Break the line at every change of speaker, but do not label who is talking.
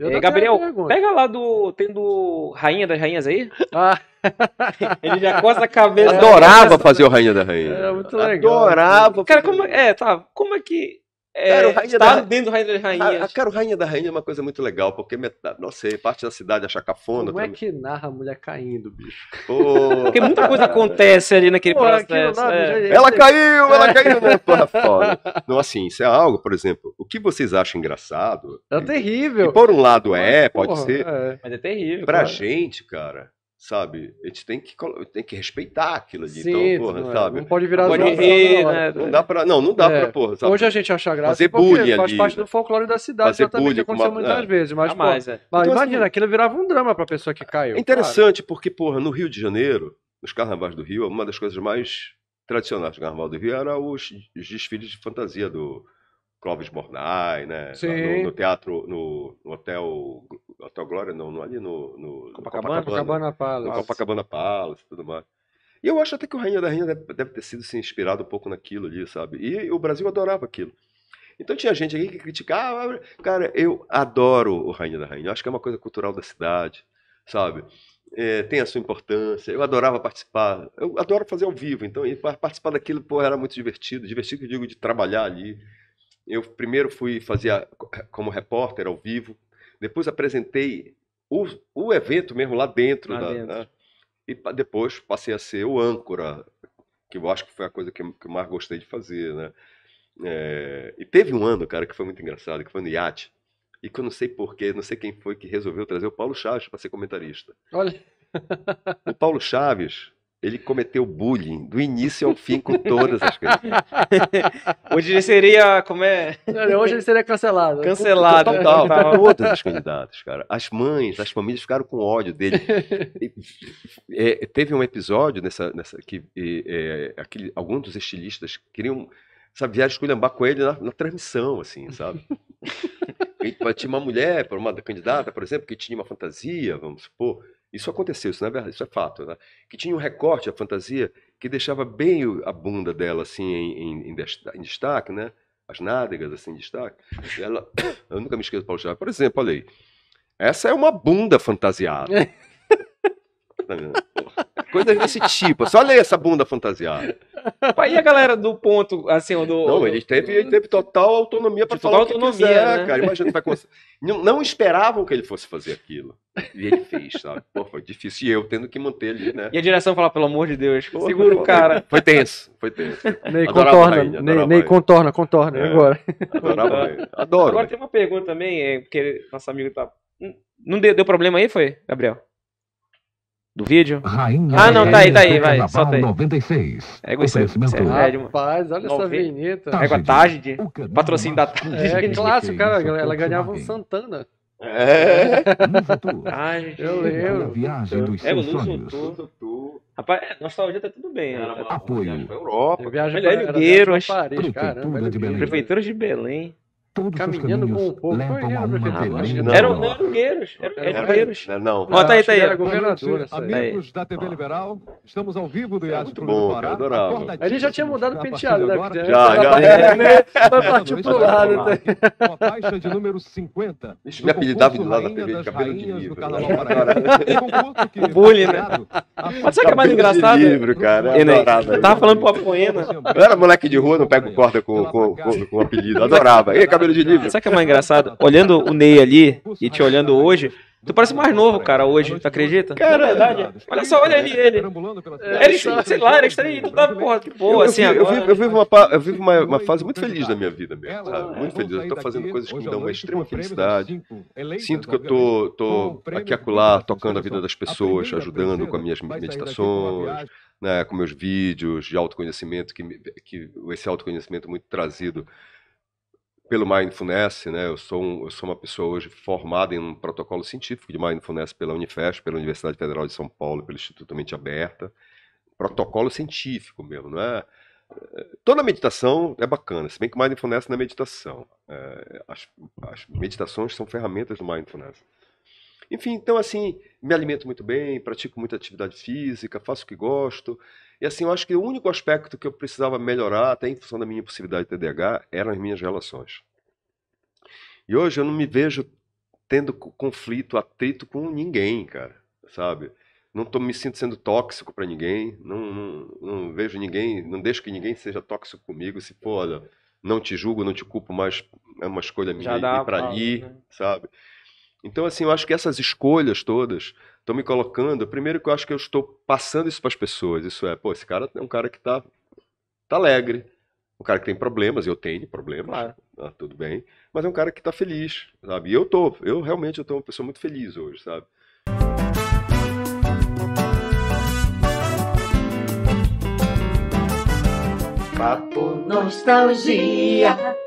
Eu é, Gabriel, pega lá do. Tem do Rainha das Rainhas aí? Ah. Ele já coça a cabeça. Adorava fazer o Rainha da Rainha. Era é, muito legal. Adorava. Cara, como, é, tá, como é que é, cara, Rainha está da... dentro do Rainha das Rainhas. A, cara, o Rainha da Rainha é uma coisa muito legal, porque metade, não sei, parte da cidade acha é cafona. Como é também. é que narra a mulher caindo, bicho? Oh. Porque muita coisa acontece ali naquele Pô, processo. é. já... Ela caiu, ela é. caiu, né? Porra, foda. Não, assim, isso é algo, por exemplo, o que vocês acham engraçado... É terrível. E por um lado é, pode Porra, ser. É. Mas é terrível. Pra cara. gente, cara, sabe? A gente tem que, tem que respeitar aquilo ali, então, Sim, então, porra, é, sabe? Não pode virar não pode rir, né? Não dá pra, não, não dá é. pra, porra, sabe? Hoje a gente acha graça fazer porque faz parte do folclore da cidade, fazer exatamente, que aconteceu uma, muitas é. vezes, mas, mais, pô, é. mas então, imagina, assim, aquilo virava um drama pra pessoa que caiu. É interessante, claro. porque, porra, no Rio de Janeiro, nos carnavais do Rio, uma das coisas mais tradicionais do carnaval do Rio era os, os desfiles de fantasia do Clóvis Bornai, né? No, no, teatro, no, no hotel Hotel Glória, não, não ali no, no Copacabana, Copacabana Palace. Né? Copacabana Palace e tudo mais. E eu acho até que o Rainha da Rainha deve, deve ter sido se assim, inspirado um pouco naquilo ali, sabe? E o Brasil adorava aquilo. Então tinha gente aqui que criticava. Ah, cara, eu adoro o Rainha da Rainha. Eu acho que é uma coisa cultural da cidade, sabe? É, tem a sua importância. Eu adorava participar. Eu adoro fazer ao vivo. Então, e participar daquilo, pô, era muito divertido. Divertido, eu digo, de trabalhar ali. Eu primeiro fui fazer como repórter ao vivo, depois apresentei o, o evento mesmo lá dentro. Lá da, dentro. Né? E depois passei a ser o âncora, que eu acho que foi a coisa que, que eu mais gostei de fazer, né? É, e teve um ano, cara, que foi muito engraçado, que foi no iate. E que eu não sei porquê, não sei quem foi que resolveu trazer o Paulo Chaves para ser comentarista. Olha. O Paulo Chaves ele cometeu bullying do início ao fim com todas as candidatas. Hoje ele seria, como é? Hoje ele seria cancelado. Cancelado. Total, total. Todas as candidatas, cara. As mães, as famílias ficaram com ódio dele. É, teve um episódio nessa, nessa que é, aquele, alguns dos estilistas queriam, sabe, viajar esculhambar com ele na, na transmissão, assim, sabe? E, tinha uma mulher, uma candidata, por exemplo, que tinha uma fantasia, vamos supor, isso aconteceu, isso, não é verdade, isso é fato. Né? Que tinha um recorte, a fantasia, que deixava bem a bunda dela assim em, em, em destaque, né? As nádegas assim em destaque. Ela, eu nunca me esqueço do Paulo Chaves Por exemplo, olha aí. Essa é uma bunda fantasiada. tá vendo? Coisas desse tipo. Só lê essa bunda fantasiada. Aí a galera do ponto, assim, do. Não, ele teve, ele teve total autonomia para tipo, falar total autonomia, quiser, né? cara. Imagina, vai Não, não, esperavam que ele fosse fazer aquilo. E ele fez, sabe? Pô, foi difícil. E eu tendo que manter ali, né? E a direção falar, pelo amor de Deus, Pô, segura o cara. Foi tenso, foi tenso. Ney, contorna, Ney, Ney contorna, contorna, é, agora. Adorava ele. Adoro. Agora né? tem uma pergunta também, é, porque nosso amigo tá. Hum, não deu, deu problema aí, foi, Gabriel? do vídeo. Rainha ah, não, tá aí, tá aí, vai. Solta aí. 96. É conhecimento. É, é, Rapaz, olha essa vinheta. É com Tarde. Patrocínio da Tarde. É, é clássico, cara. Ela ganhava um Santana. É. Ai, eu lembro. Viagem dos é, seus sonhos. Futuro. Rapaz, é, nostalgia tá tudo bem. Né? Apoio. Europa. É viagem para Europa. Viagem Prefeitura de Belém todos Caminhando os caminhos com um levam a né, uma beleza. Não, eram guerreiros. Eram guerreiros. Não. Ó, tá aí, tá aí. Era governadora. Amigos da TV Liberal, estamos ao vivo do Iate Clube do Pará. A gente já tinha mudado o penteado, né? Já, já. Vai partir né? Com a faixa de número 50. Deixa eu me apelidava de lado da TV de cabelo de livro. Né? O bullying, né? Mas sabe o que é mais engraçado? livro, cara. É tava falando pro Apoena. Eu era moleque de rua, não pego corda com o apelido. Adorava. Ei, cabelo de Sabe o que é mais engraçado? Olhando o Ney ali e te olhando hoje, Tu parece mais novo, cara, hoje, tu acredita? Cara, é verdade. Olha só, olha ali ele. É, ele, sei lá, ele está aí, tu tá, porra, que boa, assim, eu, eu, eu vivo, uma, eu vivo uma, uma, fase muito feliz da minha vida mesmo, sabe? Muito feliz. Eu estou fazendo coisas que me dão uma extrema felicidade. Sinto que eu tô, tô aqui acolá, tocando a vida das pessoas, ajudando com as minhas meditações, né, com meus vídeos de autoconhecimento, que, que esse autoconhecimento muito trazido pelo Mindfulness, né? Eu sou, um, eu sou uma pessoa hoje formada em um protocolo científico de Mindfulness pela Unifesp, pela Universidade Federal de São Paulo, pelo Instituto Mente Aberta. Protocolo científico mesmo, não é? Toda meditação é bacana, se bem que Mindfulness não é meditação. É, as, as meditações são ferramentas do Mindfulness. Enfim, então assim, me alimento muito bem, pratico muita atividade física, faço o que gosto. E assim, eu acho que o único aspecto que eu precisava melhorar, até em função da minha possibilidade de TDAH, eram as minhas relações. E hoje eu não me vejo tendo conflito, atrito com ninguém, cara, sabe? Não tô, me sinto sendo tóxico para ninguém, não, não, não, vejo ninguém, não deixo que ninguém seja tóxico comigo. Se, pô, olha, não te julgo, não te culpo, mas é uma escolha minha ir para ali, né? sabe? Então, assim, eu acho que essas escolhas todas estão me colocando. Primeiro, que eu acho que eu estou passando isso para as pessoas. Isso é, pô, esse cara é um cara que está tá alegre. Um cara que tem problemas, eu tenho problemas, claro. Tá, tudo bem. Mas é um cara que está feliz, sabe? E eu tô, eu realmente eu tô uma pessoa muito feliz hoje, sabe? Papo Nostalgia.